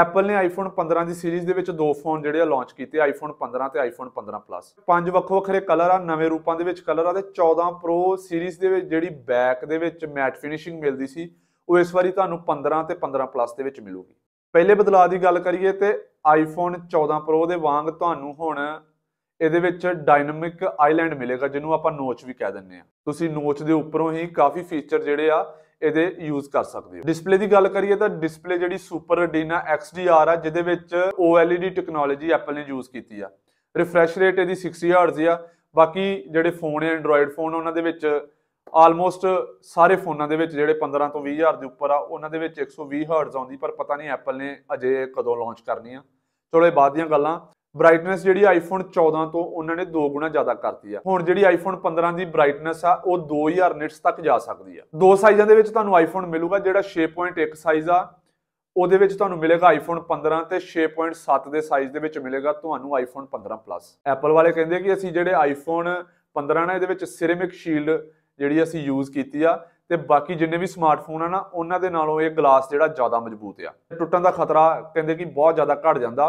Apple ਨੇ iPhone 15 ਦੀ series ਦੇ ਵਿੱਚ ਦੋ ਫੋਨ ਜਿਹੜੇ ਆ ਲਾਂਚ ਕੀਤੇ ਆਈਫੋਨ 15 ਤੇ ਆਈਫੋਨ 15 ਪਲੱਸ ਪੰਜ ਵੱਖੋ ਵੱਖਰੇ ਕਲਰ ਆ ਨਵੇਂ ਰੂਪਾਂ ਦੇ ਵਿੱਚ ਕਲਰ ਆ ਤੇ 14 ਪ੍ਰੋ ਸੀਰੀਜ਼ ਦੇ ਵਿੱਚ ਜਿਹੜੀ ਬੈਕ ਦੇ ਵਿੱਚ ਮੈਟ ਫਿਨਿਸ਼ਿੰਗ ਮਿਲਦੀ ਸੀ ਉਹ ਇਸ ਵਾਰੀ ਤੁਹਾਨੂੰ 15 ਤੇ 15 ਪਲੱਸ ਦੇ ਵਿੱਚ ਮਿਲੂਗੀ ਪਹਿਲੇ ਬਦਲਾਅ ਦੀ ਗੱਲ ਕਰੀਏ ਤੇ ਆਈਫੋਨ 14 ਪ੍ਰੋ ਦੇ ਵਾਂਗ ਤੁਹਾਨੂੰ ਹੁਣ ਇਹਦੇ ਵਿੱਚ ਡਾਇਨਾਮਿਕ ਆਈਲੈਂਡ ਮਿਲੇਗਾ ਜਿਹਨੂੰ ਆਪਾਂ ਨੋਚ ਵੀ ਕਹਿ ਦਿੰਨੇ ਆ ਤੁਸੀਂ ਨੋਚ ਦੇ ਉੱਪਰੋਂ ਹੀ ਕਾਫੀ ਫੀਚਰ ਜਿਹੜੇ ਆ ਇਹਦੇ ਯੂਜ਼ ਕਰ ਸਕਦੇ ਹੋ ਡਿਸਪਲੇ ਦੀ ਗੱਲ ਕਰੀਏ ਤਾਂ ਡਿਸਪਲੇ ਜਿਹੜੀ ਸੁਪਰ ਰੈਡੀਨਾ XDR ਆ ਜਿਹਦੇ ਵਿੱਚ OLED ਟੈਕਨੋਲੋਜੀ ਐਪਲ ਨੇ ਯੂਜ਼ ਕੀਤੀ ਆ ਰਿਫਰੈਸ਼ ਰੇਟ ਇਹਦੀ 60 ਹਰਟਜ਼ ਆ ਬਾਕੀ ਜਿਹੜੇ ਫੋਨ ਐ ਐਂਡਰੋਇਡ ਫੋਨ ਉਹਨਾਂ ਦੇ ਵਿੱਚ ਆਲਮੋਸਟ ਸਾਰੇ ਫੋਨਾਂ ਦੇ ਵਿੱਚ ਜਿਹੜੇ 15 ਤੋਂ 20 ਹਜ਼ਾਰ ਦੇ ਉੱਪਰ ਆ ਉਹਨਾਂ ਦੇ ਵਿੱਚ 120 ਹਰਟਜ਼ ਆਉਂਦੀ ਪਰ ਪਤਾ ਨਹੀਂ ਐਪਲ ਨੇ ਅਜੇ ਕਦੋਂ ਲਾਂਚ ਕਰਨੀ ਆ ਚਲੋ ਇਹ ਬਾਅਦ ਦੀਆਂ ਗੱਲਾਂ ਬ੍ਰਾਈਟਨੈਸ ਜਿਹੜੀ ਆਈਫੋਨ 14 ਤੋਂ ਉਹਨਾਂ ਨੇ 2 ਗੁਣਾ ਜ਼ਿਆਦਾ ਕਰਤੀ ਆ ਹੁਣ ਜਿਹੜੀ ਆਈਫੋਨ 15 ਦੀ ਬ੍ਰਾਈਟਨੈਸ ਆ ਉਹ 2000 ਨਿਟਸ ਤੱਕ ਜਾ ਸਕਦੀ ਆ ਦੋ ਸਾਈਜ਼ਾਂ ਦੇ ਵਿੱਚ ਤੁਹਾਨੂੰ ਆਈਫੋਨ ਮਿਲੂਗਾ ਜਿਹੜਾ 6.1 ਸਾਈਜ਼ ਆ ਉਹਦੇ ਵਿੱਚ ਤੁਹਾਨੂੰ ਮਿਲੇਗਾ ਆਈਫੋਨ 15 ਤੇ 6.7 ਦੇ ਸਾਈਜ਼ ਦੇ ਵਿੱਚ ਮਿਲੇਗਾ ਤੁਹਾਨੂੰ ਆਈਫੋਨ 15 ਪਲੱਸ ਐਪਲ ਵਾਲੇ ਕਹਿੰਦੇ ਕਿ ਅਸੀਂ ਜਿਹੜੇ ਆਈਫੋਨ 15 ਨਾ ਇਹਦੇ ਵਿੱਚ ਸਿਰੇਮਿਕ ਸ਼ੀਲਡ ਜਿਹੜੀ ਅਸੀਂ ਯੂਜ਼ ਕੀਤੀ ਆ ਤੇ ਬਾਕੀ ਜਿੰਨੇ ਵੀ ਸਮਾਰਟਫੋਨ ਆ ਨਾ ਉਹਨਾਂ ਦੇ ਨਾਲੋਂ ਇਹ ਗਲਾਸ ਜਿਹੜਾ ਜ਼ਿਆਦਾ ਮਜ਼ਬੂਤ ਆ ਟੁੱਟਣ ਦਾ ਖਤਰਾ ਕਹਿੰਦੇ ਕਿ ਬਹੁਤ ਜ਼ਿਆਦਾ ਘਟ ਜਾਂਦਾ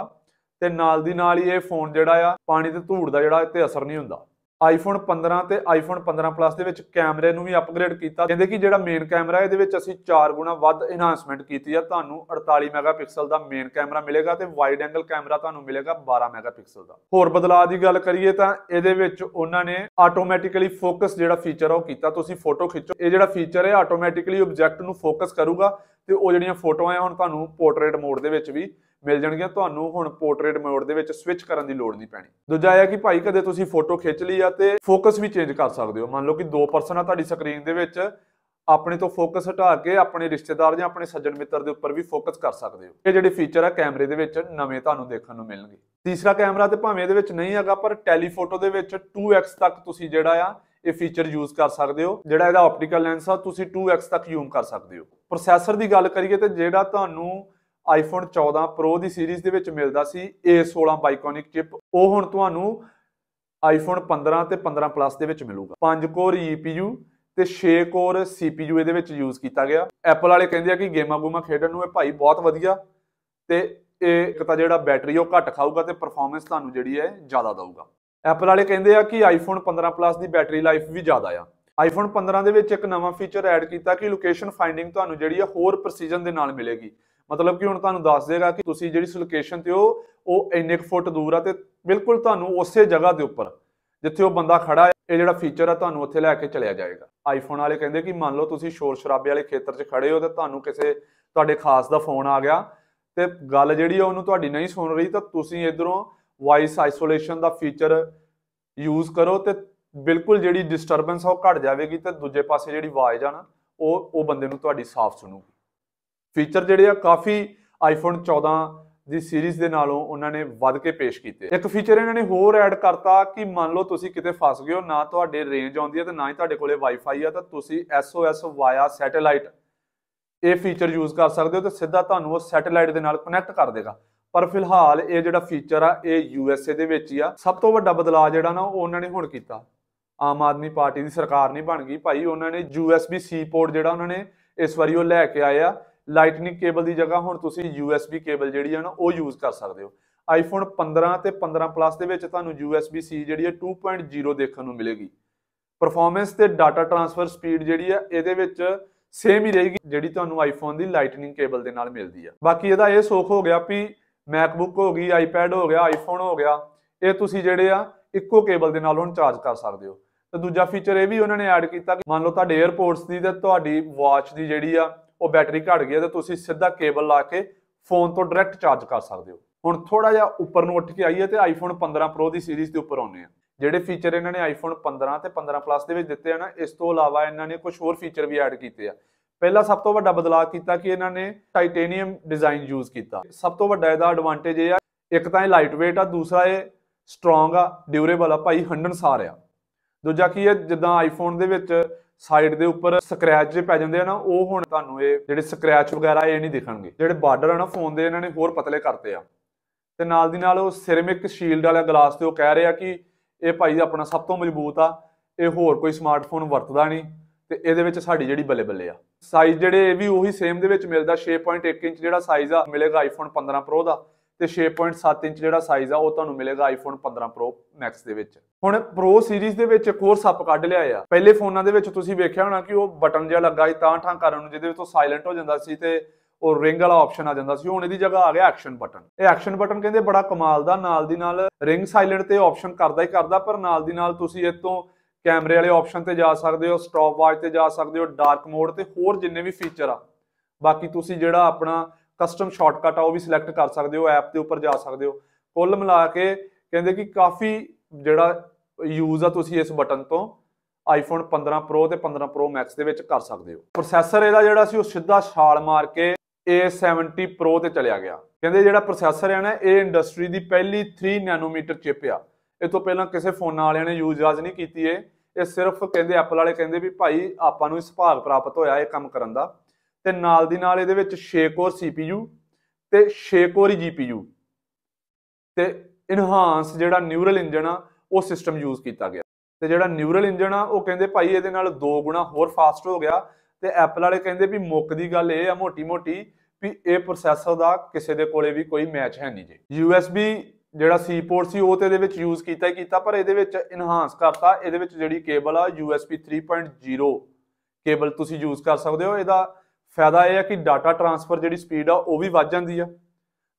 ਤੇ ਨਾਲ ਦੀ ਨਾਲ ਹੀ ਇਹ ਫੋਨ ਜਿਹੜਾ ਆ ਪਾਣੀ ਤੇ ਧੂੜ ਦਾ ਜਿਹੜਾ ਤੇ ਅਸਰ ਨਹੀਂ ਹੁੰਦਾ ਆਈਫੋਨ 15 ਤੇ ਆਈਫੋਨ 15 ਪਲੱਸ ਦੇ ਵਿੱਚ ਕੈਮਰੇ ਨੂੰ ਵੀ ਅਪਗ੍ਰੇਡ ਕੀਤਾ ਕਹਿੰਦੇ ਕਿ ਜਿਹੜਾ ਮੇਨ ਕੈਮਰਾ ਇਹਦੇ ਵਿੱਚ ਅਸੀਂ 4 ਗੁਣਾ ਵੱਧ ਇਨਹਾਂਸਮੈਂਟ ਕੀਤੀ ਆ ਤੁਹਾਨੂੰ 48 ਮੈਗਾਪਿਕਸਲ ਦਾ ਮੇਨ ਕੈਮਰਾ ਮਿਲੇਗਾ ਤੇ ਵਾਈਡ ਐਂਗਲ ਕੈਮਰਾ ਤੁਹਾਨੂੰ ਮਿਲੇਗਾ 12 ਮੈਗਾਪਿਕਸਲ ਦਾ ਹੋਰ ਬਦਲਾਅ ਦੀ ਗੱਲ ਕਰੀਏ ਤਾਂ ਇਹਦੇ ਵਿੱਚ ਉਹਨਾਂ ਨੇ ਆਟੋਮੈਟਿਕਲੀ ਫੋਕਸ ਜਿਹੜਾ ਫੀਚਰ ਆ ਉਹ ਕੀਤਾ ਤੁਸੀਂ ਫੋਟੋ ਖਿੱਚੋ ਇਹ ਜਿਹੜਾ ਫੀਚਰ ਹੈ ਆਟੋਮੈਟਿਕਲੀ ਆਬਜੈਕਟ ਨੂੰ ਫੋਕਸ ਕਰੂਗਾ ਤੇ ਉਹ ਜਿਹੜੀਆਂ ਫੋਟੋਆਂ ਆ ਹੁਣ ਤੁਹਾਨੂੰ ਪੋਰਟਰੇਟ ਮੋਡ ਦੇ ਵਿੱਚ ਵੀ ਮਿਲ ਜਾਣਗੀਆਂ ਤੁਹਾਨੂੰ ਹੁਣ ਪੋਰਟਰੇਟ ਮੋਡ ਦੇ ਵਿੱਚ ਸਵਿਚ ਕਰਨ ਦੀ ਲੋੜ ਨਹੀਂ ਪੈਣੀ ਦੂਜਾ ਇਹ ਹੈ ਕਿ ਭਾਈ ਕਦੇ ਤੁਸੀਂ ਫੋਟੋ ਖਿੱਚ ਲਈ ਆ ਤੇ ਫੋਕਸ ਵੀ ਚੇਂਜ ਕਰ ਸਕਦੇ ਹੋ ਮੰਨ ਲਓ ਕਿ ਦੋ ਪਰਸਨ ਆ ਤੁਹਾਡੀ ਸਕਰੀਨ ਦੇ ਵਿੱਚ ਆਪਣੇ ਤੋਂ ਫੋਕਸ ਹਟਾ ਕੇ ਆਪਣੇ ਰਿਸ਼ਤੇਦਾਰ ਜਾਂ ਆਪਣੇ ਸੱਜਣ ਮਿੱਤਰ ਦੇ ਉੱਪਰ ਵੀ ਫੋਕਸ ਕਰ ਸਕਦੇ ਹੋ ਇਹ ਜਿਹੜੇ ਫੀਚਰ ਆ ਕੈਮਰੇ ਦੇ ਵਿੱਚ ਨਵੇਂ ਤੁਹਾਨੂੰ ਦੇਖਣ ਨੂੰ ਮਿਲਣਗੇ ਤੀਸਰਾ ਕੈਮਰਾ ਤੇ ਭਾਵੇਂ ਇਹਦੇ ਵਿੱਚ ਨਹੀਂ ਹੈਗਾ ਪਰ ਟੈਲੀਫੋਟੋ ਦੇ ਵਿੱਚ 2x ਤੱਕ ਤੁਸੀਂ ਜਿਹੜਾ ਆ ਇਹ ਫੀਚਰ ਯੂਜ਼ ਕਰ ਸਕਦੇ ਹੋ ਜਿਹੜਾ ਇਹਦਾ ਆਪਟੀਕਲ ਲੈਂਸ ਆ ਤੁਸੀਂ 2x ਤੱਕ ਜ਼ੂਮ ਕਰ ਸਕਦੇ ਹੋ ਪ੍ਰੋਸੈਸਰ ਦੀ ਗੱਲ ਕਰੀਏ ਤੇ ਜਿਹੜਾ ਤੁਹਾਨੂੰ ਆਈਫੋਨ 14 Pro ਦੀ ਸੀਰੀਜ਼ ਦੇ ਵਿੱਚ ਮਿਲਦਾ ਸੀ A16 ਬਾਈਕੋਨਿਕ ਚਿਪ ਉਹ ਹੁਣ ਤੁਹਾਨੂੰ ਆਈਫੋਨ 15 ਤੇ 15 ਪਲੱਸ ਦੇ ਵਿੱਚ ਮਿਲੂਗਾ 5 ਕੋਰ EPU ਤੇ 6 ਕੋਰ CPU ਇਹਦੇ ਵਿੱਚ ਯੂਜ਼ ਕੀਤਾ ਗਿਆ ਐਪਲ ਵਾਲੇ ਕਹਿੰਦੇ ਆ ਕਿ ਗੇਮਾਂ ਗੂਮਾਂ ਖੇਡਣ ਨੂੰ ਇਹ ਭਾਈ ਬਹੁਤ ਵਧੀਆ ਤੇ ਇਹ ਇੱਕ ਤਾਂ ਜਿਹੜਾ ਬੈਟਰੀ ਉਹ ਘੱਟ ਖਾਊਗਾ ਤੇ ਪਰਫਾਰਮੈਂਸ ਤੁਹਾਨੂੰ ਜਿਹੜੀ ਹੈ ਜ਼ਿਆਦਾ ਦਊਗਾ ਐਪਲ ਵਾਲੇ ਕਹਿੰਦੇ ਆ ਕਿ ਆਈਫੋਨ 15 ਪਲੱਸ ਦੀ ਬੈਟਰੀ ਲਾਈਫ ਵੀ ਜ਼ਿਆਦਾ ਆ ਆਈਫੋਨ 15 ਦੇ ਵਿੱਚ ਇੱਕ ਨਵਾਂ ਫੀਚਰ ਐਡ ਕੀਤਾ ਕਿ ਲੋਕੇਸ਼ਨ ਫਾਈਂਡਿੰਗ ਤੁਹਾਨੂੰ ਜਿਹੜੀ ਆ ਹੋਰ ਪ੍ਰੈਸੀਜਨ ਦੇ ਨਾਲ ਮਿਲੇਗੀ ਮਤਲਬ ਕਿ ਹੁਣ ਤੁਹਾਨੂੰ ਦੱਸ ਦੇਗਾ ਕਿ ਤੁਸੀਂ ਜਿਹੜੀ ਲੋਕੇਸ਼ਨ ਤੇ ਹੋ ਉਹ ਇੰਨੇ ਫੁੱਟ ਦੂਰ ਆ ਤੇ ਬਿਲਕੁਲ ਤੁਹਾਨੂੰ ਉਸੇ ਜਗ੍ਹਾ ਦੇ ਉੱਪਰ ਜਿੱਥੇ ਉਹ ਬੰਦਾ ਖੜਾ ਹੈ ਇਹ ਜਿਹੜਾ ਫੀਚਰ ਆ ਤੁਹਾਨੂੰ ਉੱਥੇ ਲੈ ਕੇ ਚਲਿਆ ਜਾਏਗਾ ਆਈਫੋਨ ਵਾਲੇ ਕਹਿੰਦੇ ਕਿ ਮੰਨ ਲਓ ਤੁਸੀਂ ਸ਼ੋਰ ਸ਼ਰਾਬੇ ਵਾਲੇ ਖੇਤਰ 'ਚ ਖੜੇ ਹੋ ਤੇ ਤੁਹਾਨੂੰ ਕਿਸੇ ਤੁਹਾਡੇ ਖਾਸ ਦਾ ਫੋਨ ਆ ਗਿਆ ਤੇ ਗੱਲ ਜਿਹੜੀ ਆ ਉਹਨੂੰ ਤੁਹਾਡੀ ਨਹੀਂ ਸੁਣ ਰਹੀ ਤਾਂ ਤੁਸੀਂ ਇਧਰੋਂ ਵਾਇਸ ਆਈਸੋਲੇਸ਼ਨ ਦਾ ਫੀਚਰ ਯੂਜ਼ ਕਰੋ ਤੇ ਬਿਲਕੁਲ ਜਿਹੜੀ ਡਿਸਟਰਬੈਂਸ ਆ ਉਹ ਘਟ ਜਾਵੇਗੀ ਤੇ ਦੂਜੇ ਪਾਸੇ ਜਿਹੜੀ ਆਵਾਜ਼ ਆ ਨਾ ਉਹ ਉਹ ਬੰਦੇ ਨੂੰ ਤੁਹਾਡੀ ਸਾਫ਼ ਸੁਣੂਗੀ ਫੀਚਰ ਜਿਹੜੇ ਆ ਕਾਫੀ ਆਈਫੋਨ 14 ਦੀ ਸੀਰੀਜ਼ ਦੇ ਨਾਲੋਂ ਉਹਨਾਂ ਨੇ ਵੱਧ ਕੇ ਪੇਸ਼ ਕੀਤੇ ਇੱਕ ਫੀਚਰ ਇਹਨਾਂ ਨੇ ਹੋਰ ਐਡ ਕਰਤਾ ਕਿ ਮੰਨ ਲਓ ਤੁਸੀਂ ਕਿਤੇ ਫਸ ਗਏ ਹੋ ਨਾ ਤੁਹਾਡੇ ਰੇਂਜ ਆਉਂਦੀ ਹੈ ਤੇ ਨਾ ਹੀ ਤੁਹਾਡੇ ਕੋਲੇ ਵਾਈਫਾਈ ਆ ਤਾਂ ਤੁਸੀਂ SOS ਵਾਇਆ ਸੈਟੇਲਾਈਟ ਇਹ ਫੀਚਰ ਯੂਜ਼ ਕਰ ਸਕਦੇ ਹੋ ਤੇ ਸਿੱਧਾ ਤੁਹਾਨੂੰ ਉਹ ਸੈਟੇਲਾਈਟ ਦੇ ਨਾਲ ਕਨੈਕਟ ਕਰ ਦੇਗਾ ਪਰ ਫਿਲਹਾਲ ਇਹ ਜਿਹੜਾ ਫੀਚਰ ਆ ਇਹ ਯੂਐਸਏ ਦੇ ਵਿੱਚ ਹੀ ਆ ਸਭ ਤੋਂ ਵੱਡਾ ਬਦਲਾਅ ਜਿਹੜਾ ਨਾ ਉਹ ਉਹਨਾਂ ਨੇ ਹੁਣ ਕੀਤਾ ਆਮ ਆਦਮੀ ਪਾਰਟੀ ਦੀ ਸਰਕਾਰ ਨਹੀਂ ਬਣ ਗਈ ਭਾਈ ਉਹਨਾਂ ਨੇ ਯੂਐਸਬੀ ਸੀ ਪੋਰਟ ਜਿਹੜਾ ਉਹਨਾਂ ਨੇ ਇਸ ਵਾਰੀ ਉਹ ਲੈ ਕੇ ਆਏ ਆ ਲਾਈਟਨਿੰਗ ਕੇਬਲ ਦੀ ਜਗ੍ਹਾ ਹੁਣ ਤੁਸੀਂ USB ਕੇਬਲ ਜਿਹੜੀ ਹੈ ਨਾ ਉਹ ਯੂਜ਼ ਕਰ ਸਕਦੇ ਹੋ ਆਈਫੋਨ 15 ਤੇ 15 ਪਲੱਸ ਦੇ ਵਿੱਚ ਤੁਹਾਨੂੰ USB-C ਜਿਹੜੀ ਹੈ 2.0 ਦੇਖਣ ਨੂੰ ਮਿਲੇਗੀ ਪਰਫਾਰਮੈਂਸ ਤੇ ਡਾਟਾ ਟਰਾਂਸਫਰ ਸਪੀਡ ਜਿਹੜੀ ਹੈ ਇਹਦੇ ਵਿੱਚ ਸੇਮ ਹੀ ਰਹੇਗੀ ਜਿਹੜੀ ਤੁਹਾਨੂੰ ਆਈਫੋਨ ਦੀ ਲਾਈਟਨਿੰਗ ਕੇਬਲ ਦੇ ਨਾਲ ਮਿਲਦੀ ਆ ਬਾਕੀ ਇਹਦਾ ਇਹ ਸੋਖ ਹੋ ਗਿਆ ਵੀ ਮੈਕਬੁੱਕ ਹੋ ਗਈ ਆਈਪੈਡ ਹੋ ਗਿਆ ਆਈਫੋਨ ਹੋ ਗਿਆ ਇਹ ਤੁਸੀਂ ਜਿਹੜੇ ਆ ਇੱਕੋ ਕੇਬਲ ਦੇ ਨਾਲ ਹੁਣ ਚਾਰਜ ਕਰ ਸਕਦੇ ਹੋ ਤੇ ਦੂਜਾ ਫੀਚਰ ਇਹ ਵੀ ਉਹਨਾਂ ਨੇ ਐਡ ਕੀਤਾ ਕਿ ਮੰਨ ਲਓ ਤੁਹਾਡੇ 에어ਪੋਰਟਸ ਦੀ ਤੇ ਤੁਹਾਡੀ ਵਾਚ ਦੀ ਜਿਹੜੀ ਆ ਉਹ ਬੈਟਰੀ ਘਟ ਗਈ ਤੇ ਤੁਸੀਂ ਸਿੱਧਾ ਕੇਬਲ ਲਾ ਕੇ ਫੋਨ ਤੋਂ ਡਾਇਰੈਕਟ ਚਾਰਜ ਕਰ ਸਕਦੇ ਹੋ ਹੁਣ ਥੋੜਾ ਜਿਹਾ ਉੱਪਰ ਨੂੰ ਉੱਠ ਕੇ ਆਈਏ ਤੇ ਆਈਫੋਨ 15 ਪ੍ਰੋ ਦੀ ਸੀਰੀਜ਼ ਦੇ ਉੱਪਰ ਆਉਨੇ ਆ ਜਿਹੜੇ ਫੀਚਰ ਇਹਨਾਂ ਨੇ ਆਈਫੋਨ 15 ਤੇ 15 ਪਲੱਸ ਦੇ ਵਿੱਚ ਦਿੱਤੇ ਆ ਨਾ ਇਸ ਤੋਂ ਇਲਾਵਾ ਇਹਨਾਂ ਨੇ ਕੁਝ ਹੋਰ ਫੀਚਰ ਵੀ ਐਡ ਕੀਤੇ ਆ ਪਹਿਲਾ ਸਭ ਤੋਂ ਵੱਡਾ ਬਦਲਾਅ ਕੀਤਾ ਕਿ ਇਹਨਾਂ ਨੇ ਟਾਈਟੇਨੀਅਮ ਡਿਜ਼ਾਈਨ ਯੂਜ਼ ਕੀਤਾ ਸਭ ਤੋਂ ਵੱਡਾ ਇਹਦਾ ਐਡਵਾਂਟੇਜ ਇਹ ਆ ਇੱਕ ਤਾਂ ਇਹ ਲਾਈਟ ਵੇਟ ਆ ਦੂਸਰਾ ਇਹ ਸਟਰੋਂਗ ਆ ਡਿਊਰੇਬਲ ਆ ਭਾਈ 100 ਆ ਦੂਜਾ ਕੀ ਇਹ ਜਿੱਦਾਂ ਆਈਫੋਨ ਦੇ ਵਿੱਚ ਸਾਈਡ ਦੇ ਉੱਪਰ ਸਕ੍ਰੈਚ ਜੇ ਪੈ ਜਾਂਦੇ ਆ ਨਾ ਉਹ ਹੁਣ ਤੁਹਾਨੂੰ ਇਹ ਜਿਹੜੇ ਸਕ੍ਰੈਚ ਵਗੈਰਾ ਇਹ ਨਹੀਂ ਦਿਖਣਗੇ ਜਿਹੜੇ ਬਾਰਡਰ ਆ ਨਾ ਫੋਨ ਦੇ ਇਹਨਾਂ ਨੇ ਹੋਰ ਪਤਲੇ ਕਰਤੇ ਆ ਤੇ ਨਾਲ ਦੀ ਨਾਲ ਉਹ ਸਿਰਮਿਕ ਸ਼ੀਲਡ ਵਾਲਾ ਗਲਾਸ ਤੇ ਉਹ ਕਹਿ ਰਿਹਾ ਕਿ ਇਹ ਭਾਈ ਆਪਣਾ ਸਭ ਤੋਂ ਮਜ਼ਬੂਤ ਆ ਇਹ ਹੋਰ ਕੋਈ ਸਮਾਰਟਫੋਨ ਵਰਤਦਾ ਨਹੀਂ ਤੇ ਇਹਦੇ ਵਿੱਚ ਸਾਡੀ ਜਿਹੜੀ ਬੱਲੇ ਬੱਲੇ ਆ ਸਾਈਜ਼ ਜਿਹੜੇ ਇਹ ਵੀ ਉਹੀ ਸੇਮ ਦੇ ਵਿੱਚ ਮਿਲਦਾ 6.1 ਇੰਚ ਜਿਹੜਾ ਸਾਈਜ਼ ਆ ਮਿਲੇਗਾ ਆਈਫੋਨ 15 ਪ੍ਰੋ ਦਾ ਤੇ 6.7 ਇੰਚ ਜਿਹੜਾ ਸਾਈਜ਼ ਆ ਉਹ ਤੁਹਾਨੂੰ ਮਿਲੇਗਾ iPhone 15 Pro Max ਦੇ ਵਿੱਚ ਹੁਣ Pro ਸੀਰੀਜ਼ ਦੇ ਵਿੱਚ ਇੱਕ ਹੋਰ ਸੱਪ ਕੱਢ ਲਿਆ ਆ ਪਹਿਲੇ ਫੋਨਾਂ ਦੇ ਵਿੱਚ ਤੁਸੀਂ ਵੇਖਿਆ ਹੋਣਾ ਕਿ ਉਹ ਬਟਨ ਜਿਹਾ ਲੱਗਾ ਸੀ ਤਾਂ ਠਾਂ ਕਰਨ ਨੂੰ ਜਿਹਦੇ ਵਿੱਚੋਂ ਸਾਇਲੈਂਟ ਹੋ ਜਾਂਦਾ ਸੀ ਤੇ ਉਹ ਰਿੰਗ ਵਾਲਾ ਆਪਸ਼ਨ ਆ ਜਾਂਦਾ ਸੀ ਹੁਣ ਇਹਦੀ ਜਗ੍ਹਾ ਆ ਗਿਆ ਐਕਸ਼ਨ ਬਟਨ ਇਹ ਐਕਸ਼ਨ ਬਟਨ ਕਹਿੰਦੇ ਬੜਾ ਕਮਾਲ ਦਾ ਨਾਲ ਦੀ ਨਾਲ ਰਿੰਗ ਸਾਇਲੈਂਟ ਤੇ ਆਪਸ਼ਨ ਕਰਦਾ ਹੀ ਕਰਦਾ ਪਰ ਨਾਲ ਦੀ ਨਾਲ ਤੁਸੀਂ ਇਹ ਤੋਂ ਕੈਮਰੇ ਵਾਲੇ ਆਪਸ਼ਨ ਤੇ ਜਾ ਸਕਦੇ ਹੋ ਸਟਾਪ ਵਾਚ ਤੇ ਜਾ ਸਕਦੇ ਹੋ ਡਾਰਕ ਮੋਡ ਤੇ ਹੋਰ ਜਿੰਨੇ ਵੀ ਫੀਚਰ ਆ ਬਾਕੀ ਤੁਸੀਂ ਜਿਹੜਾ ਆਪਣਾ ਕਸਟਮ ਸ਼ਾਰਟਕਟ ਆ ਉਹ ਵੀ ਸਿਲੈਕਟ ਕਰ ਸਕਦੇ ਹੋ ਐਪ ਦੇ ਉੱਪਰ ਜਾ ਸਕਦੇ ਹੋ ਕੁੱਲ ਮਿਲਾ ਕੇ ਕਹਿੰਦੇ ਕਿ ਕਾਫੀ ਜਿਹੜਾ ਯੂਜ਼ ਆ ਤੁਸੀਂ ਇਸ ਬਟਨ ਤੋਂ ਆਈਫੋਨ 15 Pro ਤੇ 15 Pro Max ਦੇ ਵਿੱਚ ਕਰ ਸਕਦੇ ਹੋ ਪ੍ਰੋਸੈਸਰ ਇਹਦਾ ਜਿਹੜਾ ਸੀ ਉਹ ਸਿੱਧਾ ਛਾਲ ਮਾਰ ਕੇ A70 Pro ਤੇ ਚਲਿਆ ਗਿਆ ਕਹਿੰਦੇ ਜਿਹੜਾ ਪ੍ਰੋਸੈਸਰ ਹੈ ਨਾ ਇਹ ਇੰਡਸਟਰੀ ਦੀ ਪਹਿਲੀ 3 ਨੈਨੋਮੀਟਰ ਚਿਪ ਆ ਇਹ ਤੋਂ ਪਹਿਲਾਂ ਕਿਸੇ ਫੋਨਾਂ ਵਾਲਿਆਂ ਨੇ ਯੂਜ਼ਾਜ ਨਹੀਂ ਕੀਤੀ ਇਹ ਇਹ ਸਿਰਫ ਕਹਿੰਦੇ ਐਪਲ ਵਾਲੇ ਕਹਿੰਦੇ ਵੀ ਭਾਈ ਆਪਾਂ ਨੂੰ ਇਸ ਭਾਗ ਪ੍ਰਾਪਤ ਹੋਇਆ ਇਹ ਕੰਮ ਕਰਨ ਦਾ ਤੇ ਨਾਲ ਦੀ ਨਾਲ ਇਹਦੇ ਵਿੱਚ 6 ਕੋਰ CPU ਤੇ 6 ਕੋਰ GPU ਤੇ ਇਨਹਾਂਸ ਜਿਹੜਾ ਨਿਊਰਲ ਇੰਜਨ ਆ ਉਹ ਸਿਸਟਮ ਯੂਜ਼ ਕੀਤਾ ਗਿਆ ਤੇ ਜਿਹੜਾ ਨਿਊਰਲ ਇੰਜਨ ਆ ਉਹ ਕਹਿੰਦੇ ਭਾਈ ਇਹਦੇ ਨਾਲ 2 ਗੁਣਾ ਹੋਰ ਫਾਸਟ ਹੋ ਗਿਆ ਤੇ ਐਪਲ ਵਾਲੇ ਕਹਿੰਦੇ ਵੀ ਮੁੱਕ ਦੀ ਗੱਲ ਇਹ ਆ ਮੋਟੀ-ਮੋਟੀ ਵੀ ਇਹ ਪ੍ਰੋਸੈਸਰ ਦਾ ਕਿਸੇ ਦੇ ਕੋਲੇ ਵੀ ਕੋਈ ਮੈਚ ਹੈ ਨਹੀਂ ਜੀ USB ਜਿਹੜਾ ਸੀ ਪੋਰਟ ਸੀ ਉਹ ਤੇ ਇਹਦੇ ਵਿੱਚ ਯੂਜ਼ ਕੀਤਾ ਹੀ ਕੀਤਾ ਪਰ ਇਹਦੇ ਵਿੱਚ ਇਨਹਾਂਸ ਕਰਤਾ ਇਹਦੇ ਵਿੱਚ ਜਿਹੜੀ ਕੇਬਲ ਆ USB 3.0 ਕੇਬਲ ਤੁਸੀਂ ਯੂਜ਼ ਕਰ ਸਕਦੇ ਹੋ ਇਹਦਾ ਫਾਇਦਾ ਇਹ ਹੈ ਕਿ ਡਾਟਾ ਟਰਾਂਸਫਰ ਜਿਹੜੀ ਸਪੀਡ ਆ ਉਹ ਵੀ ਵੱਧ ਜਾਂਦੀ ਆ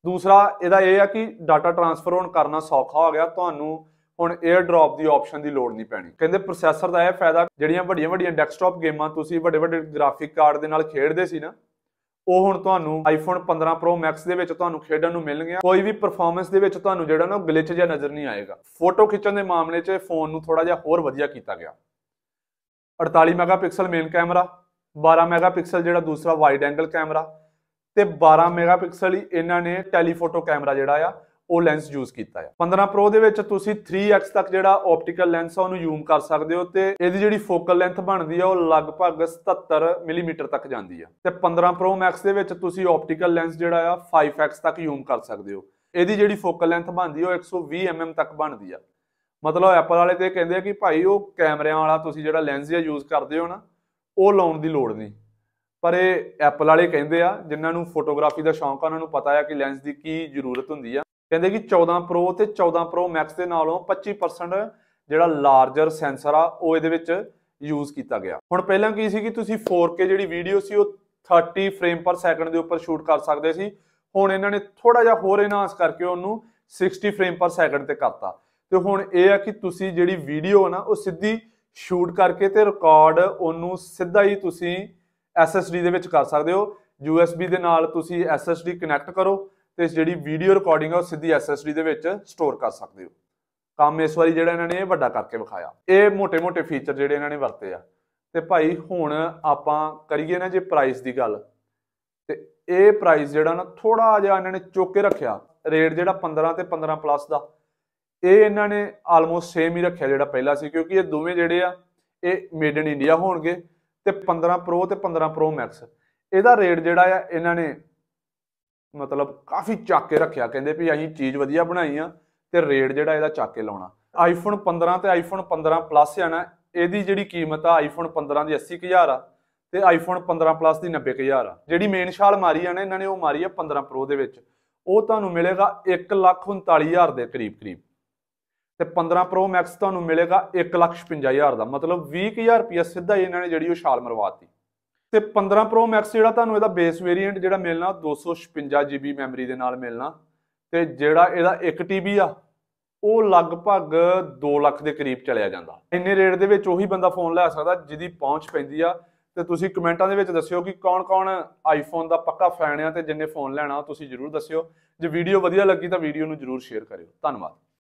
ਦੂਸਰਾ ਇਹਦਾ ਇਹ ਆ ਕਿ ਡਾਟਾ ਟਰਾਂਸਫਰ ਹੋਣ ਕਰਨਾ ਸੌਖਾ ਹੋ ਗਿਆ ਤੁਹਾਨੂੰ ਹੁਣ 에ਅਰਡ੍ਰੌਪ ਦੀ ਆਪਸ਼ਨ ਦੀ ਲੋੜ ਨਹੀਂ ਪੈਣੀ ਕਹਿੰਦੇ ਪ੍ਰੋਸੈਸਰ ਦਾ ਇਹ ਫਾਇਦਾ ਜਿਹੜੀਆਂ ਵੱਡੀਆਂ ਵੱਡੀਆਂ ਡੈਸਕਟਾਪ ਗੇਮਾਂ ਤੁਸੀਂ ਵੱਡੇ ਵੱਡੇ ਗ੍ਰਾਫਿਕ ਕਾਰਡ ਦੇ ਨਾਲ ਖੇਡਦੇ ਸੀ ਨਾ ਉਹ ਹੁਣ ਤੁਹਾਨੂੰ ਆਈਫੋਨ 15 Pro Max ਦੇ ਵਿੱਚ ਤੁਹਾਨੂੰ ਖੇਡਣ ਨੂੰ ਮਿਲਣਗੀਆਂ ਕੋਈ ਵੀ ਪਰਫਾਰਮੈਂਸ ਦੇ ਵਿੱਚ ਤੁਹਾਨੂੰ ਜਿਹੜਾ ਨਾ ਗਲਿਚ ਜਾਂ ਨਜ਼ਰ ਨਹੀਂ ਆਏਗਾ ਫੋਟੋ ਖਿੱਚਣ ਦੇ ਮਾਮਲੇ 'ਚ ਫੋਨ ਨੂੰ ਥੋੜਾ ਜਿਹਾ ਹੋਰ ਵਧੀਆ ਕੀਤਾ ਗਿਆ 48 ਮੈਗਾਪਿਕਸਲ ਮੇਨ ਕੈਮਰਾ 12 ਮੈਗਾਪਿਕਸਲ ਜਿਹੜਾ ਦੂਸਰਾ ਵਾਈਡ ਐਂਗਲ ਕੈਮਰਾ ਤੇ 12 ਮੈਗਾਪਿਕਸਲ ਹੀ ਇਹਨਾਂ ਨੇ ਟੈਲੀਫੋਟੋ ਕੈਮਰਾ ਜਿਹੜਾ ਆ ਉਹ ਲੈਂਸ ਯੂਜ਼ ਕੀਤਾ ਆ 15 ਪ੍ਰੋ ਦੇ ਵਿੱਚ ਤੁਸੀਂ 3x ਤੱਕ ਜਿਹੜਾ ਆਪਟੀਕਲ ਲੈਂਸ ਆ ਉਹਨੂੰ ਜ਼ੂਮ ਕਰ ਸਕਦੇ ਹੋ ਤੇ ਇਹਦੀ ਜਿਹੜੀ ਫੋਕਲ ਲੈਂਥ ਬਣਦੀ ਆ ਉਹ ਲਗਭਗ 77 ਮਿਲੀਮੀਟਰ ਤੱਕ ਜਾਂਦੀ ਆ ਤੇ 15 ਪ੍ਰੋ ਮੈਕਸ ਦੇ ਵਿੱਚ ਤੁਸੀਂ ਆਪਟੀਕਲ ਲੈਂਸ ਜਿਹੜਾ ਆ 5x ਤੱਕ ਜ਼ੂਮ ਕਰ ਸਕਦੇ ਹੋ ਇਹਦੀ ਜਿਹੜੀ ਫੋਕਲ ਲੈਂਥ ਬਣਦੀ ਆ ਉਹ 120 mm ਤੱਕ ਬਣਦੀ ਆ ਮਤਲਬ ਐਪਲ ਵਾਲੇ ਤੇ ਕਹਿੰਦੇ ਆ ਕਿ ਭਾਈ ਉਹ ਕੈਮਰਿਆਂ ਵਾਲਾ ਤੁਸੀਂ ਜਿਹੜਾ ਲੈਂਸ ਆ ਯੂਜ਼ ਕਰਦੇ ਹੋ ਨਾ ਉਹ ਲਾਉਣ ਦੀ ਲੋੜ ਨਹੀਂ ਪਰ ਇਹ ਐਪਲ ਵਾਲੇ ਕਹਿੰਦੇ ਆ ਜਿਨ੍ਹਾਂ ਨੂੰ ਫੋਟੋਗ੍ਰਾਫੀ ਦਾ ਸ਼ੌਂਕ ਆ ਉਹਨਾਂ ਨੂੰ ਪਤਾ ਆ ਕਿ ਲੈਂਸ ਦੀ ਕੀ ਜ਼ਰੂਰਤ ਹੁੰਦੀ ਆ ਕਹਿੰਦੇ ਕਿ 14 Pro ਤੇ 14 Pro Max ਦੇ ਨਾਲੋਂ 25% ਜਿਹੜਾ ਲਾਰਜਰ ਸੈਂਸਰ ਆ ਉਹ ਇਹਦੇ ਵਿੱਚ ਯੂਜ਼ ਕੀਤਾ ਗਿਆ ਹੁਣ ਪਹਿਲਾਂ ਕੀ ਸੀ ਕਿ ਤੁਸੀਂ 4K ਜਿਹੜੀ ਵੀਡੀਓ ਸੀ ਉਹ 30 ਫਰੇਮ ਪਰ ਸੈਕਿੰਡ ਦੇ ਉੱਪਰ ਸ਼ੂਟ ਕਰ ਸਕਦੇ ਸੀ ਹੁਣ ਇਹਨਾਂ ਨੇ ਥੋੜਾ ਜਿਹਾ ਹੋਰ ਇਨਹਾਂਸ ਕਰਕੇ ਉਹਨੂੰ 60 ਫਰੇਮ ਪਰ ਸੈਕਿੰਡ ਤੇ ਕਰਤਾ ਤੇ ਹੁਣ ਇਹ ਆ ਕਿ ਤੁਸੀਂ ਜਿਹੜੀ ਵੀਡੀਓ ਆ ਨਾ ਉਹ ਸਿੱਧੀ ਸ਼ੂਟ ਕਰਕੇ ਤੇ ਰਿਕਾਰਡ ਉਹਨੂੰ ਸਿੱਧਾ ਹੀ ਤੁਸੀਂ SSD ਦੇ ਵਿੱਚ ਕਰ ਸਕਦੇ ਹੋ USB ਦੇ ਨਾਲ ਤੁਸੀਂ SSD ਕਨੈਕਟ ਕਰੋ ਤੇ ਜਿਹੜੀ ਵੀਡੀਓ ਰਿਕਾਰਡਿੰਗ ਆ ਉਹ ਸਿੱਧੀ SSD ਦੇ ਵਿੱਚ ਸਟੋਰ ਕਰ ਸਕਦੇ ਹੋ ਕੰਮ ਇਸ ਵਾਰੀ ਜਿਹੜਾ ਇਹਨਾਂ ਨੇ ਇਹ ਵੱਡਾ ਕਰਕੇ ਵਿਖਾਇਆ ਇਹ ਮੋٹے-ਮੋٹے ਫੀਚਰ ਜਿਹੜੇ ਇਹਨਾਂ ਨੇ ਵਰਤੇ ਆ ਤੇ ਭਾਈ ਹੁਣ ਆਪਾਂ ਕਰੀਏ ਨਾ ਜੇ ਪ੍ਰਾਈਸ ਦੀ ਗੱਲ ਤੇ ਇਹ ਪ੍ਰਾਈਸ ਜਿਹੜਾ ਨਾ ਥੋੜਾ ਜਿਹਾ ਇਹਨਾਂ ਨੇ ਚੋਕੇ ਰੱਖਿਆ ਰੇਟ ਜਿਹੜਾ 15 ਤੇ 15 ਪਲੱਸ ਦਾ ਇਹ ਇਹਨਾਂ ਨੇ ਆਲਮੋਸਟ ਸੇਮ ਹੀ ਰੱਖਿਆ ਜਿਹੜਾ ਪਹਿਲਾ ਸੀ ਕਿਉਂਕਿ ਇਹ ਦੋਵੇਂ ਜਿਹੜੇ ਆ ਇਹ ਮੇਡ ਇਨ ਇੰਡੀਆ ਹੋਣਗੇ ਤੇ 15 ਪ੍ਰੋ ਤੇ 15 ਪ੍ਰੋ ਮੈਕਸ ਇਹਦਾ ਰੇਟ ਜਿਹੜਾ ਆ ਇਹਨਾਂ ਨੇ ਮਤਲਬ ਕਾਫੀ ਚੱਕ ਕੇ ਰੱਖਿਆ ਕਹਿੰਦੇ ਵੀ ਅਸੀਂ ਚੀਜ਼ ਵਧੀਆ ਬਣਾਈ ਆ ਤੇ ਰੇਟ ਜਿਹੜਾ ਇਹਦਾ ਚੱਕ ਕੇ ਲਾਉਣਾ ਆਈਫੋਨ 15 ਤੇ ਆਈਫੋਨ 15 ਪਲੱਸ ਆ ਨਾ ਇਹਦੀ ਜਿਹੜੀ ਕੀਮਤ ਆ ਆਈਫੋਨ 15 ਦੀ 80000 ਆ ਤੇ ਆਈਫੋਨ 15 ਪਲੱਸ ਦੀ 90000 ਆ ਜਿਹੜੀ ਮੇਨ ਛਾਲ ਮਾਰੀ ਆ ਨਾ ਇਹਨਾਂ ਨੇ ਉਹ ਮਾਰੀ ਆ 15 ਪ੍ਰੋ ਦੇ ਵਿੱਚ ਉਹ ਤੁਹਾਨੂੰ ਮਿਲੇਗਾ 1 ਲੱਖ ਦੇ ਕਰੀਬ ਕਰੀਬ ਤੇ 15 Pro Max ਤੁਹਾਨੂੰ ਮਿਲੇਗਾ 155000 ਦਾ ਮਤਲਬ 20000 ਰੁਪਏ ਸਿੱਧਾ ਇਹਨਾਂ ਨੇ ਜਿਹੜੀ ਉਹ ਛਾਲ ਮਰਵਾਤੀ ਤੇ 15 Pro Max ਜਿਹੜਾ ਤੁਹਾਨੂੰ ਇਹਦਾ ਬੇਸ ਵੇਰੀਐਂਟ ਜਿਹੜਾ ਮਿਲਣਾ 256 GB ਮੈਮਰੀ ਦੇ ਨਾਲ ਮਿਲਣਾ ਤੇ ਜਿਹੜਾ ਇਹਦਾ 1 TB ਆ ਉਹ ਲਗਭਗ 2 ਲੱਖ ਦੇ ਕਰੀਬ ਚਲਿਆ ਜਾਂਦਾ ਇੰਨੇ ਰੇਟ ਦੇ ਵਿੱਚ ਉਹੀ ਬੰਦਾ ਫੋਨ ਲੈ ਸਕਦਾ ਜਿਹਦੀ ਪਹੁੰਚ ਪੈਂਦੀ ਆ ਤੇ ਤੁਸੀਂ ਕਮੈਂਟਾਂ ਦੇ ਵਿੱਚ ਦੱਸਿਓ ਕਿ ਕੌਣ-ਕੌਣ ਆਈਫੋਨ ਦਾ ਪੱਕਾ ਫੈਨ ਆ ਤੇ ਜਿੰਨੇ ਫੋਨ ਲੈਣਾ ਤੁਸੀਂ ਜਰੂਰ ਦੱਸਿਓ ਜੇ ਵੀਡੀਓ ਵਧੀਆ ਲੱਗੀ ਤਾਂ ਵੀਡੀਓ ਨੂੰ ਜਰੂਰ ਸ਼ੇਅਰ ਕਰਿਓ ਧੰਨਵਾਦ